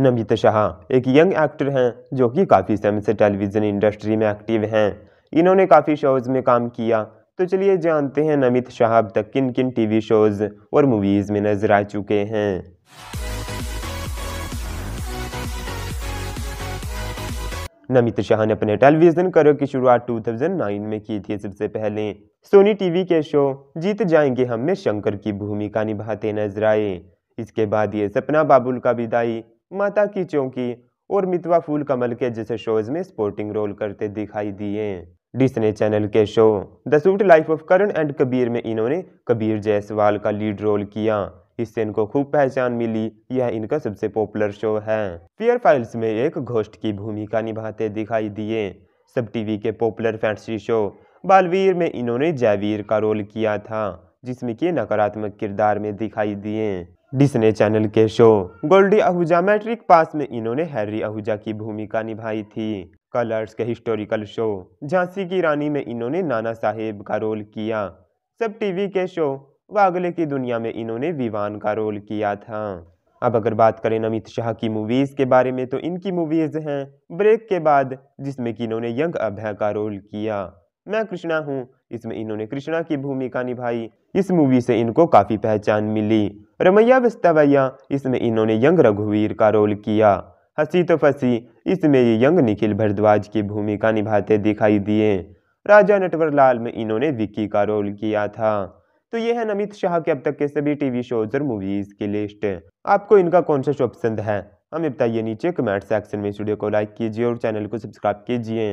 नमित शाह एक young actor हैं जो कि काफ़ी समय से टेलीविज़न इंडस्ट्री में एक्टिव हैं इन्होंने काफ़ी शोज़ में काम किया तो चलिए जानते हैं नमित शाह अब तक किन किन टीवी शोज़ और मूवीज़ में नजर आ चुके हैं नमित शाह ने अपने टेलीविज़न करियर की शुरुआत 2009 में की थी सबसे पहले सोनी टीवी के शो जीत जाएंगे हम में शंकर की भूमिका निभाते नजर आए इसके बाद ये सपना बाबुल का विदाई माता की चौकी और मितवा फूल कमल के जैसे शोज में स्पोर्टिंग रोल करते दिखाई दिए डिस्ने चैनल के show the suite life of Karan and Kabir में इन्होंने कबीर जायसवाल का लीड रोल किया इससे इनको खूब पहचान मिली यह इनका सबसे पॉपुलर शो है फियर फाइल्स में एक घोष्ट की भूमिका निभाते दिखाई दिए सब टीवी के पॉपुलर फैंसी शो बालवीर में इन्होंने जयवीर का रोल किया था जिसमें कि नकारात्मक किरदार में दिखाई दिए डिसने चैनल के show Goldie Ahuja matric pass में इन्होंने हैरी आहूजा की भूमिका निभाई थी कलर्स के हिस्टोरिकल शो झांसी की रानी में इन्होंने नाना साहेब का रोल किया सब टीवी के शो वागले की दुनिया में इन्होंने विवान का रोल किया था अब अगर बात करें अमित शाह की मूवीज़ के बारे में तो इनकी मूवीज़ हैं ब्रेक के बाद जिसमें कि इन्होंने यंग अभय का रोल किया मैं कृष्णा हूँ इसमें इन्होंने कृष्णा की भूमिका निभाई इस मूवी से इनको काफ़ी पहचान मिली रमैया वस्तवैया इसमें इन्होंने यंग रघुवीर का रोल किया हसी तो फसी इसमें ये यंग निखिल भरद्वाज की भूमिका निभाते दिखाई दिए राजा नटवरलाल में इन्होंने विक्की का रोल किया था तो ये है नमित शाह के अब तक के सभी टीवी शोज और मूवीज़ की लिस्ट आपको इनका कौन सा शो पसंद है हमें बताइए नीचे कमेंट सेक्शन में स्टूडियो को लाइक कीजिए और चैनल को सब्सक्राइब कीजिए